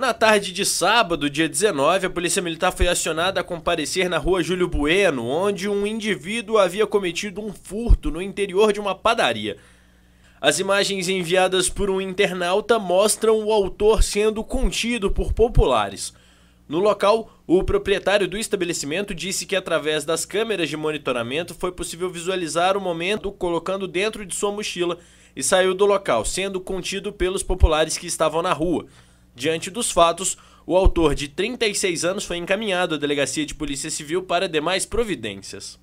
Na tarde de sábado, dia 19, a Polícia Militar foi acionada a comparecer na rua Júlio Bueno, onde um indivíduo havia cometido um furto no interior de uma padaria. As imagens enviadas por um internauta mostram o autor sendo contido por populares. No local, o proprietário do estabelecimento disse que através das câmeras de monitoramento foi possível visualizar o momento colocando dentro de sua mochila e saiu do local, sendo contido pelos populares que estavam na rua. Diante dos fatos, o autor de 36 anos foi encaminhado à Delegacia de Polícia Civil para demais providências.